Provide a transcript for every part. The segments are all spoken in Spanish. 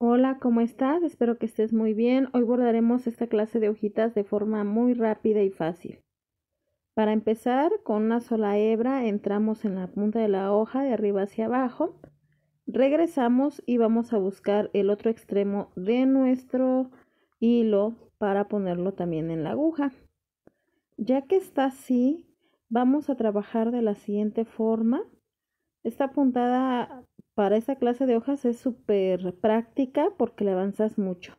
Hola, ¿cómo estás? Espero que estés muy bien. Hoy bordaremos esta clase de hojitas de forma muy rápida y fácil. Para empezar, con una sola hebra entramos en la punta de la hoja de arriba hacia abajo. Regresamos y vamos a buscar el otro extremo de nuestro hilo para ponerlo también en la aguja. Ya que está así, vamos a trabajar de la siguiente forma. Esta puntada para esa clase de hojas es súper práctica porque le avanzas mucho.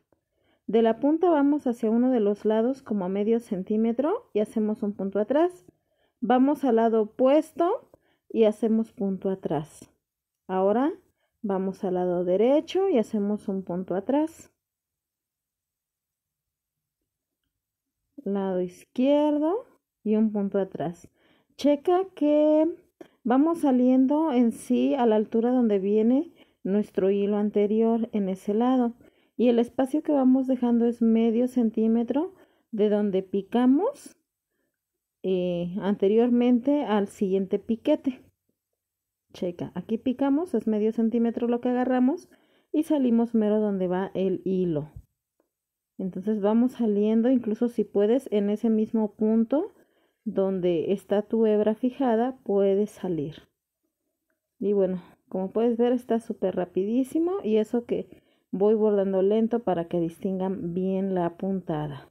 De la punta vamos hacia uno de los lados como a medio centímetro y hacemos un punto atrás. Vamos al lado opuesto y hacemos punto atrás. Ahora vamos al lado derecho y hacemos un punto atrás. Lado izquierdo y un punto atrás. Checa que Vamos saliendo en sí a la altura donde viene nuestro hilo anterior en ese lado y el espacio que vamos dejando es medio centímetro de donde picamos eh, anteriormente al siguiente piquete. Checa, aquí picamos, es medio centímetro lo que agarramos y salimos mero donde va el hilo. Entonces vamos saliendo, incluso si puedes, en ese mismo punto donde está tu hebra fijada puedes salir. Y bueno, como puedes ver está súper rapidísimo y eso que voy bordando lento para que distingan bien la puntada.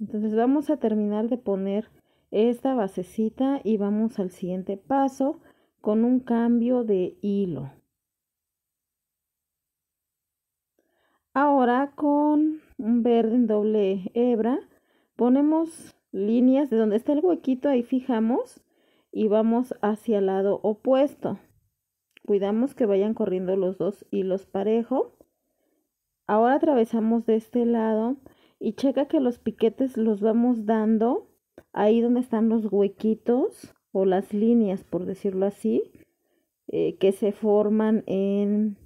Entonces vamos a terminar de poner esta basecita y vamos al siguiente paso con un cambio de hilo. Ahora con un verde en doble hebra ponemos líneas de donde está el huequito, ahí fijamos y vamos hacia el lado opuesto. Cuidamos que vayan corriendo los dos hilos parejo. Ahora atravesamos de este lado y checa que los piquetes los vamos dando ahí donde están los huequitos o las líneas, por decirlo así, eh, que se forman en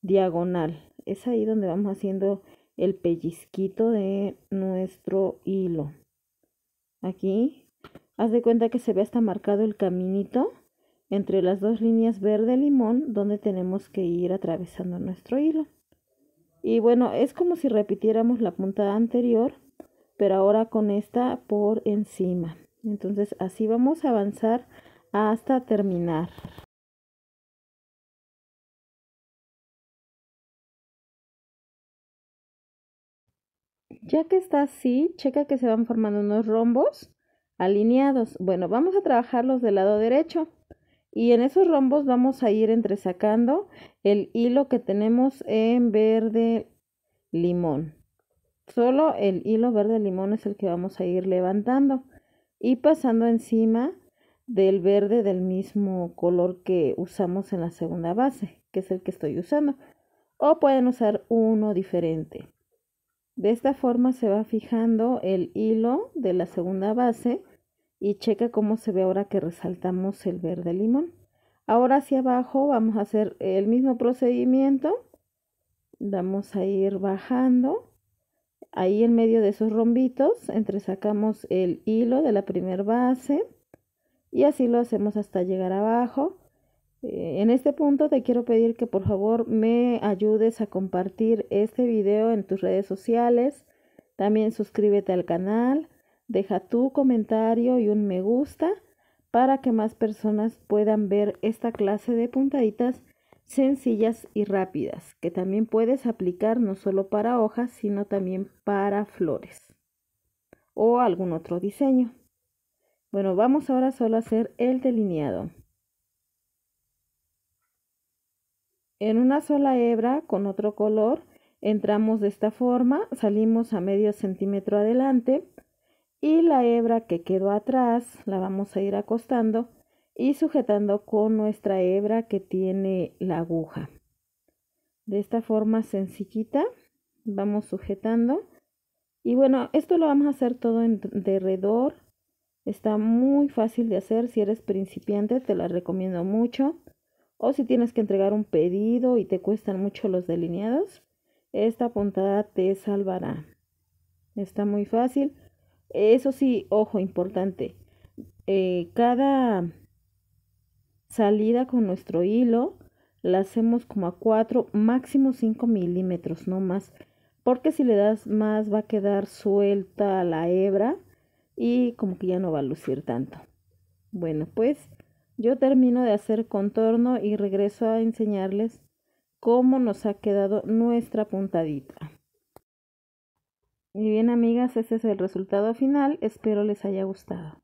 diagonal. Es ahí donde vamos haciendo el pellizquito de nuestro hilo. Aquí, haz de cuenta que se ve hasta marcado el caminito entre las dos líneas verde limón donde tenemos que ir atravesando nuestro hilo. Y bueno, es como si repitiéramos la punta anterior, pero ahora con esta por encima. Entonces así vamos a avanzar hasta terminar. Ya que está así, checa que se van formando unos rombos alineados. Bueno, vamos a trabajarlos del lado derecho. Y en esos rombos vamos a ir entresacando el hilo que tenemos en verde limón. Solo el hilo verde limón es el que vamos a ir levantando y pasando encima del verde del mismo color que usamos en la segunda base, que es el que estoy usando. O pueden usar uno diferente. De esta forma se va fijando el hilo de la segunda base y checa cómo se ve ahora que resaltamos el verde limón. Ahora hacia abajo vamos a hacer el mismo procedimiento. Vamos a ir bajando. Ahí en medio de esos rombitos entresacamos el hilo de la primera base y así lo hacemos hasta llegar abajo eh, en este punto te quiero pedir que por favor me ayudes a compartir este video en tus redes sociales. También suscríbete al canal, deja tu comentario y un me gusta para que más personas puedan ver esta clase de puntaditas sencillas y rápidas que también puedes aplicar no solo para hojas sino también para flores o algún otro diseño. Bueno, vamos ahora solo a hacer el delineado. En una sola hebra con otro color entramos de esta forma, salimos a medio centímetro adelante y la hebra que quedó atrás la vamos a ir acostando y sujetando con nuestra hebra que tiene la aguja. De esta forma sencillita vamos sujetando y bueno, esto lo vamos a hacer todo en derredor. Está muy fácil de hacer, si eres principiante te la recomiendo mucho o si tienes que entregar un pedido y te cuestan mucho los delineados, esta puntada te salvará. Está muy fácil. Eso sí, ojo, importante. Eh, cada salida con nuestro hilo la hacemos como a 4, máximo 5 milímetros, no más. Porque si le das más va a quedar suelta la hebra y como que ya no va a lucir tanto. Bueno, pues yo termino de hacer contorno y regreso a enseñarles cómo nos ha quedado nuestra puntadita. Y bien amigas, ese es el resultado final, espero les haya gustado.